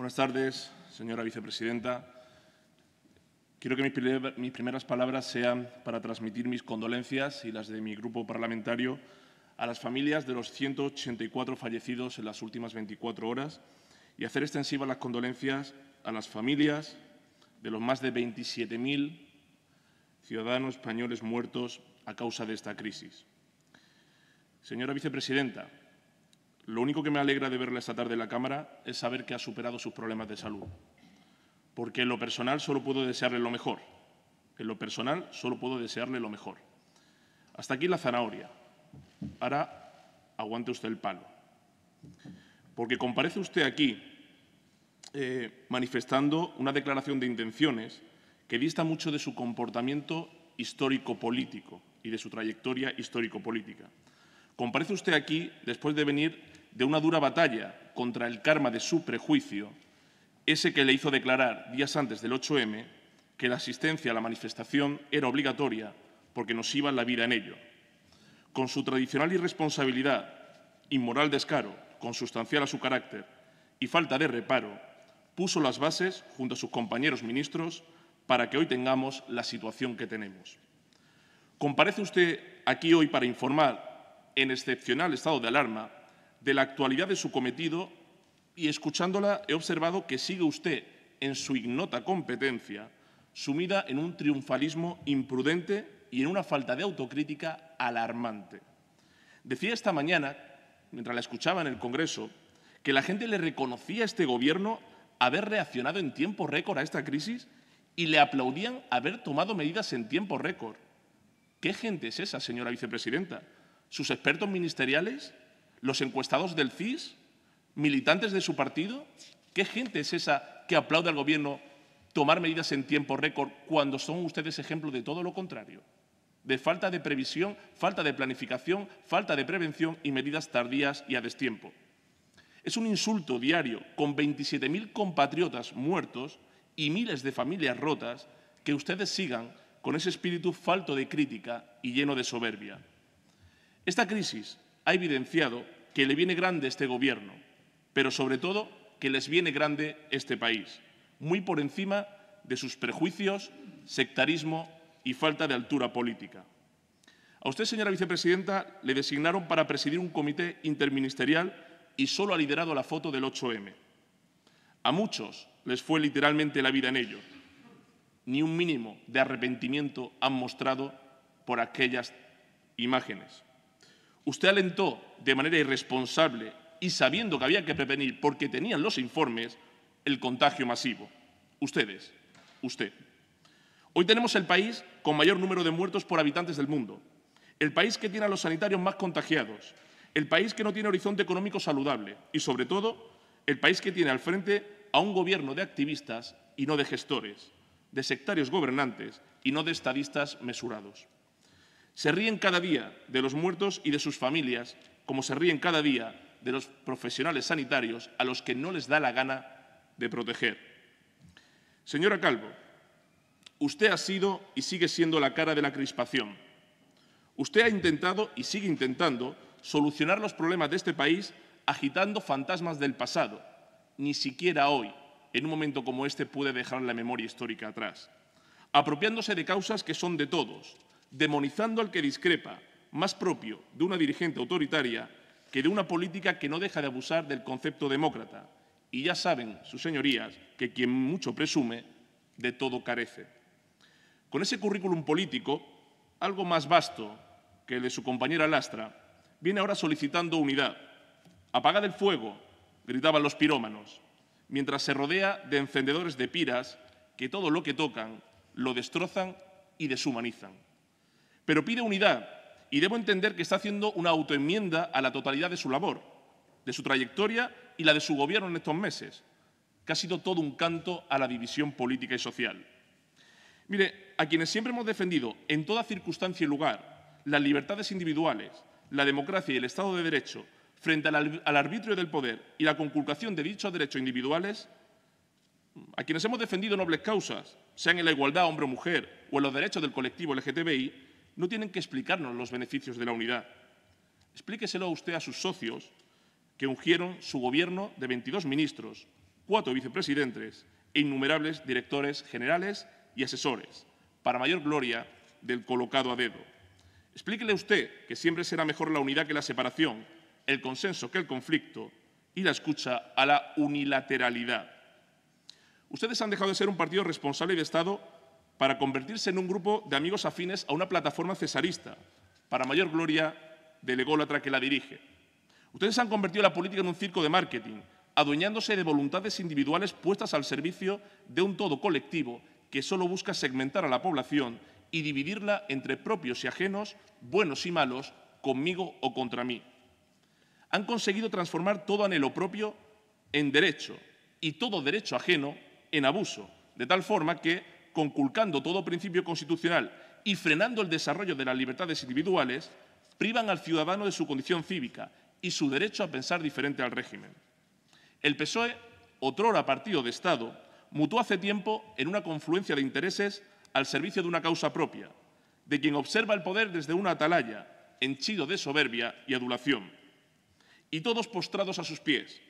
Buenas tardes, señora vicepresidenta. Quiero que mis primeras palabras sean para transmitir mis condolencias y las de mi grupo parlamentario a las familias de los 184 fallecidos en las últimas 24 horas y hacer extensivas las condolencias a las familias de los más de 27.000 ciudadanos españoles muertos a causa de esta crisis. Señora vicepresidenta, lo único que me alegra de verla esta tarde en la Cámara es saber que ha superado sus problemas de salud, porque en lo personal solo puedo desearle lo mejor. En lo personal solo puedo desearle lo mejor. Hasta aquí la zanahoria. Ahora aguante usted el palo. Porque comparece usted aquí eh, manifestando una declaración de intenciones que dista mucho de su comportamiento histórico-político y de su trayectoria histórico-política. Comparece usted aquí después de venir de una dura batalla contra el karma de su prejuicio, ese que le hizo declarar días antes del 8M que la asistencia a la manifestación era obligatoria porque nos iba la vida en ello. Con su tradicional irresponsabilidad, inmoral descaro, consustancial a su carácter y falta de reparo, puso las bases, junto a sus compañeros ministros, para que hoy tengamos la situación que tenemos. Comparece usted aquí hoy para informar, en excepcional estado de alarma, de la actualidad de su cometido y escuchándola he observado que sigue usted, en su ignota competencia, sumida en un triunfalismo imprudente y en una falta de autocrítica alarmante. Decía esta mañana, mientras la escuchaba en el Congreso, que la gente le reconocía a este gobierno haber reaccionado en tiempo récord a esta crisis y le aplaudían haber tomado medidas en tiempo récord. ¿Qué gente es esa, señora vicepresidenta? ¿Sus expertos ministeriales? los encuestados del CIS, militantes de su partido. ¿Qué gente es esa que aplaude al Gobierno tomar medidas en tiempo récord cuando son ustedes ejemplo de todo lo contrario? De falta de previsión, falta de planificación, falta de prevención y medidas tardías y a destiempo. Es un insulto diario con 27.000 compatriotas muertos y miles de familias rotas que ustedes sigan con ese espíritu falto de crítica y lleno de soberbia. Esta crisis ha evidenciado que le viene grande este Gobierno, pero sobre todo que les viene grande este país, muy por encima de sus prejuicios, sectarismo y falta de altura política. A usted, señora vicepresidenta, le designaron para presidir un comité interministerial y solo ha liderado la foto del 8M. A muchos les fue literalmente la vida en ello. Ni un mínimo de arrepentimiento han mostrado por aquellas imágenes. Usted alentó de manera irresponsable y sabiendo que había que prevenir porque tenían los informes el contagio masivo. Ustedes, usted. Hoy tenemos el país con mayor número de muertos por habitantes del mundo, el país que tiene a los sanitarios más contagiados, el país que no tiene horizonte económico saludable y, sobre todo, el país que tiene al frente a un gobierno de activistas y no de gestores, de sectarios gobernantes y no de estadistas mesurados. Se ríen cada día de los muertos y de sus familias, como se ríen cada día de los profesionales sanitarios a los que no les da la gana de proteger. Señora Calvo, usted ha sido y sigue siendo la cara de la crispación. Usted ha intentado y sigue intentando solucionar los problemas de este país agitando fantasmas del pasado. Ni siquiera hoy, en un momento como este, puede dejar la memoria histórica atrás. Apropiándose de causas que son de todos, demonizando al que discrepa, más propio de una dirigente autoritaria que de una política que no deja de abusar del concepto demócrata. Y ya saben, sus señorías, que quien mucho presume, de todo carece. Con ese currículum político, algo más vasto que el de su compañera Lastra, viene ahora solicitando unidad. Apagad el fuego, gritaban los pirómanos, mientras se rodea de encendedores de piras que todo lo que tocan lo destrozan y deshumanizan pero pide unidad y debo entender que está haciendo una autoenmienda a la totalidad de su labor, de su trayectoria y la de su gobierno en estos meses, que ha sido todo un canto a la división política y social. Mire, a quienes siempre hemos defendido, en toda circunstancia y lugar, las libertades individuales, la democracia y el Estado de Derecho, frente al, arbitrio del poder y la conculcación de dichos derechos individuales, a quienes hemos defendido nobles causas, sean en la igualdad hombre-mujer o en los derechos del colectivo LGTBI, no tienen que explicarnos los beneficios de la unidad. Explíqueselo a usted a sus socios que ungieron su gobierno de 22 ministros, cuatro vicepresidentes e innumerables directores generales y asesores, para mayor gloria del colocado a dedo. Explíquele usted que siempre será mejor la unidad que la separación, el consenso que el conflicto y la escucha a la unilateralidad. Ustedes han dejado de ser un partido responsable de Estado para convertirse en un grupo de amigos afines a una plataforma cesarista, para mayor gloria del ególatra que la dirige. Ustedes han convertido la política en un circo de marketing, adueñándose de voluntades individuales puestas al servicio de un todo colectivo que solo busca segmentar a la población y dividirla entre propios y ajenos, buenos y malos, conmigo o contra mí. Han conseguido transformar todo anhelo propio en derecho y todo derecho ajeno en abuso, de tal forma que conculcando todo principio constitucional y frenando el desarrollo de las libertades individuales, privan al ciudadano de su condición cívica y su derecho a pensar diferente al régimen. El PSOE, otrora partido de Estado, mutó hace tiempo en una confluencia de intereses al servicio de una causa propia, de quien observa el poder desde una atalaya, henchido de soberbia y adulación. Y todos postrados a sus pies,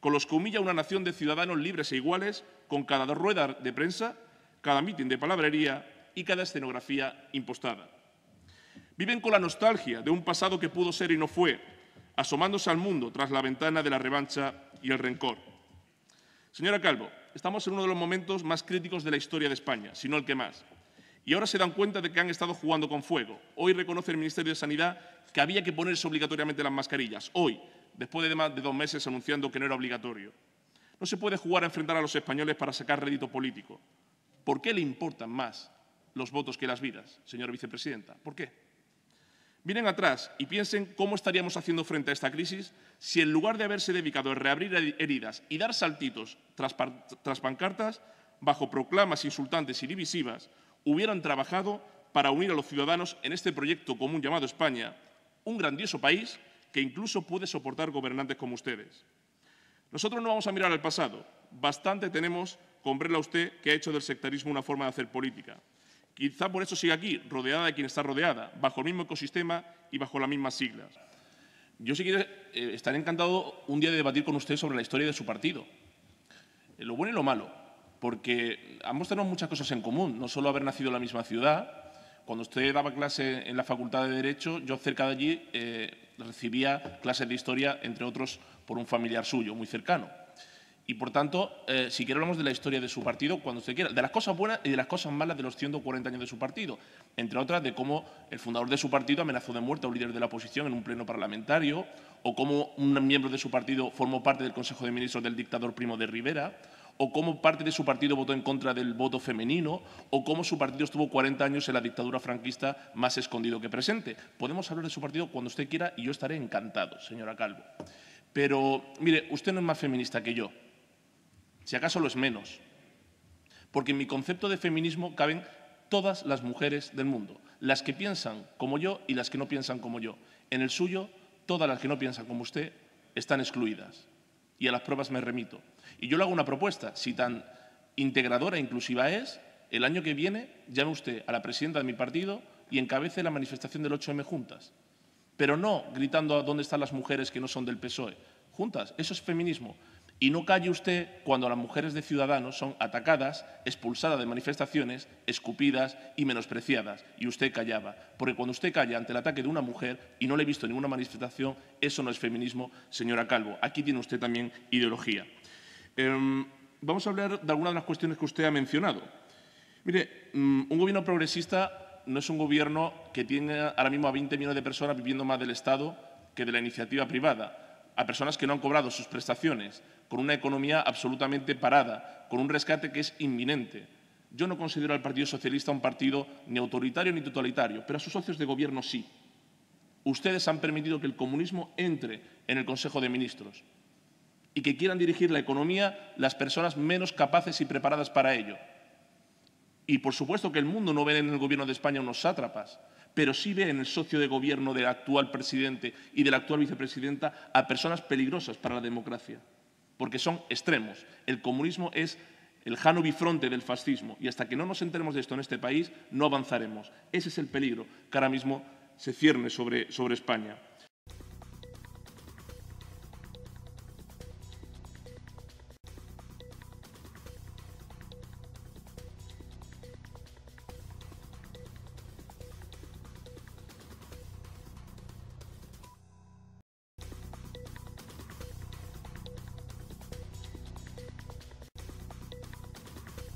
con los que humilla una nación de ciudadanos libres e iguales, con cada rueda de prensa cada mitin de palabrería y cada escenografía impostada. Viven con la nostalgia de un pasado que pudo ser y no fue, asomándose al mundo tras la ventana de la revancha y el rencor. Señora Calvo, estamos en uno de los momentos más críticos de la historia de España, si no el que más. Y ahora se dan cuenta de que han estado jugando con fuego. Hoy reconoce el Ministerio de Sanidad que había que ponerse obligatoriamente las mascarillas. Hoy, después de más de dos meses anunciando que no era obligatorio. No se puede jugar a enfrentar a los españoles para sacar rédito político. ¿Por qué le importan más los votos que las vidas, señora vicepresidenta? ¿Por qué? Miren atrás y piensen cómo estaríamos haciendo frente a esta crisis si en lugar de haberse dedicado a reabrir heridas y dar saltitos tras, tras pancartas, bajo proclamas insultantes y divisivas, hubieran trabajado para unir a los ciudadanos en este proyecto común llamado España, un grandioso país que incluso puede soportar gobernantes como ustedes. Nosotros no vamos a mirar al pasado, bastante tenemos comprenda usted que ha hecho del sectarismo una forma de hacer política. Quizá por eso siga aquí, rodeada de quien está rodeada, bajo el mismo ecosistema y bajo las mismas siglas. Yo sí quiero eh, estar encantado un día de debatir con usted sobre la historia de su partido. Eh, lo bueno y lo malo, porque ambos tenemos muchas cosas en común, no solo haber nacido en la misma ciudad. Cuando usted daba clase en la Facultad de Derecho, yo cerca de allí eh, recibía clases de historia, entre otros, por un familiar suyo, muy cercano. Y por tanto, eh, si quiere hablamos de la historia de su partido cuando usted quiera, de las cosas buenas y de las cosas malas de los 140 años de su partido, entre otras de cómo el fundador de su partido amenazó de muerte a un líder de la oposición en un pleno parlamentario, o cómo un miembro de su partido formó parte del Consejo de Ministros del dictador Primo de Rivera, o cómo parte de su partido votó en contra del voto femenino, o cómo su partido estuvo 40 años en la dictadura franquista más escondido que presente. Podemos hablar de su partido cuando usted quiera y yo estaré encantado, señora Calvo. Pero, mire, usted no es más feminista que yo si acaso lo es menos. Porque en mi concepto de feminismo caben todas las mujeres del mundo, las que piensan como yo y las que no piensan como yo. En el suyo, todas las que no piensan como usted están excluidas. Y a las pruebas me remito. Y yo le hago una propuesta, si tan integradora e inclusiva es, el año que viene llame usted a la presidenta de mi partido y encabece la manifestación del 8M juntas. Pero no gritando a dónde están las mujeres que no son del PSOE. Juntas, eso es feminismo. Y no calle usted cuando las mujeres de Ciudadanos son atacadas, expulsadas de manifestaciones, escupidas y menospreciadas. Y usted callaba. Porque cuando usted calla ante el ataque de una mujer, y no le he visto ninguna manifestación, eso no es feminismo, señora Calvo. Aquí tiene usted también ideología. Em, vamos a hablar de algunas de las cuestiones que usted ha mencionado. Mire, mm, un gobierno progresista no es un gobierno que tiene ahora mismo a 20 millones de personas viviendo más del Estado que de la iniciativa privada a personas que no han cobrado sus prestaciones, con una economía absolutamente parada, con un rescate que es inminente. Yo no considero al Partido Socialista un partido ni autoritario ni totalitario, pero a sus socios de gobierno sí. Ustedes han permitido que el comunismo entre en el Consejo de Ministros y que quieran dirigir la economía las personas menos capaces y preparadas para ello. Y por supuesto que el mundo no ve en el Gobierno de España unos sátrapas, pero sí ve en el socio de gobierno del actual presidente y de la actual vicepresidenta a personas peligrosas para la democracia, porque son extremos. El comunismo es el jano bifronte del fascismo y hasta que no nos enteremos de esto en este país no avanzaremos. Ese es el peligro que ahora mismo se cierne sobre, sobre España.